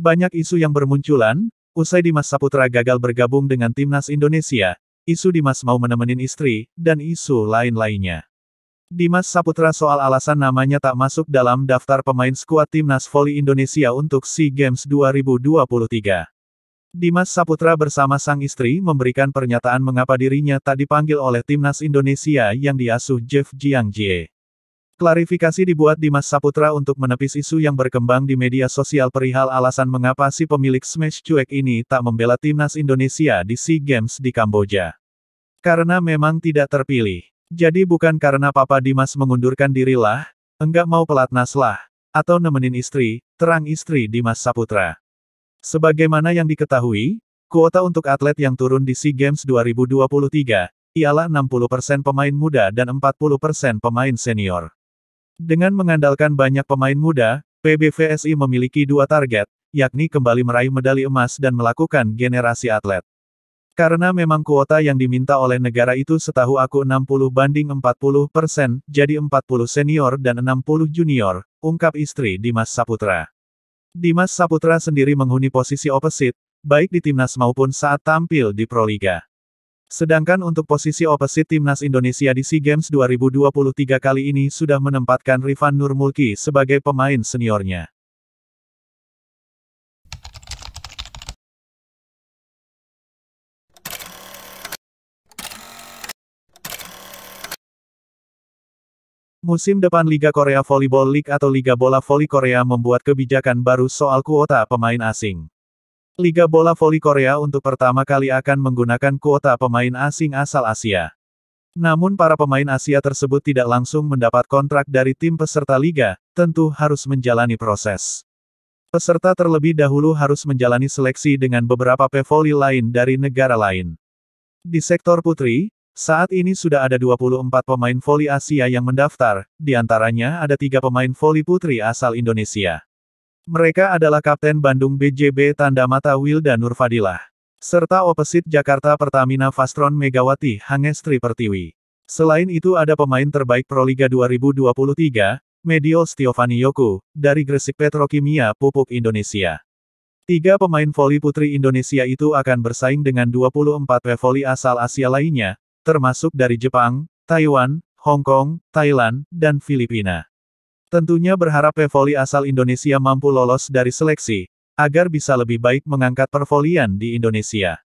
Banyak isu yang bermunculan, usai Dimas Saputra gagal bergabung dengan Timnas Indonesia, isu Dimas mau menemani istri, dan isu lain-lainnya. Dimas Saputra soal alasan namanya tak masuk dalam daftar pemain skuad Timnas Voli Indonesia untuk SEA Games 2023. Dimas Saputra bersama sang istri memberikan pernyataan mengapa dirinya tak dipanggil oleh timnas Indonesia yang diasuh Jeff Jiangjie. Klarifikasi dibuat Dimas Saputra untuk menepis isu yang berkembang di media sosial perihal alasan mengapa si pemilik Smash cuek ini tak membela timnas Indonesia di SEA Games di Kamboja. Karena memang tidak terpilih. Jadi bukan karena Papa Dimas mengundurkan dirilah, enggak mau pelatnas lah, atau nemenin istri, terang istri Dimas Saputra. Sebagaimana yang diketahui, kuota untuk atlet yang turun di SEA Games 2023, ialah 60% pemain muda dan 40% pemain senior. Dengan mengandalkan banyak pemain muda, PBVSI memiliki dua target, yakni kembali meraih medali emas dan melakukan generasi atlet. Karena memang kuota yang diminta oleh negara itu setahu aku 60 banding 40 persen, jadi 40 senior dan 60 junior, ungkap istri Dimas Saputra. Dimas Saputra sendiri menghuni posisi opposite, baik di timnas maupun saat tampil di Proliga. Sedangkan untuk posisi opposite timnas Indonesia di SEA Games 2023 kali ini sudah menempatkan Rifan Nurmulki sebagai pemain seniornya. Musim depan Liga Korea Volleyball League atau Liga Bola Voli Korea membuat kebijakan baru soal kuota pemain asing. Liga Bola Voli Korea untuk pertama kali akan menggunakan kuota pemain asing asal Asia. Namun para pemain Asia tersebut tidak langsung mendapat kontrak dari tim peserta liga, tentu harus menjalani proses. Peserta terlebih dahulu harus menjalani seleksi dengan beberapa pevoli lain dari negara lain. Di sektor putri, saat ini sudah ada 24 pemain voli Asia yang mendaftar, di antaranya ada tiga pemain voli putri asal Indonesia. Mereka adalah Kapten Bandung BJB Tanda Tandamata Wilda Fadilah. Serta Opposite Jakarta Pertamina Fastron Megawati Hangestri Pertiwi. Selain itu ada pemain terbaik Proliga 2023, Mediol Stiovani Yoku, dari Gresik Petrokimia Pupuk Indonesia. Tiga pemain voli putri Indonesia itu akan bersaing dengan 24 pevoli asal Asia lainnya, termasuk dari Jepang, Taiwan, Hong Kong, Thailand, dan Filipina. Tentunya berharap pevoli asal Indonesia mampu lolos dari seleksi, agar bisa lebih baik mengangkat pervolian di Indonesia.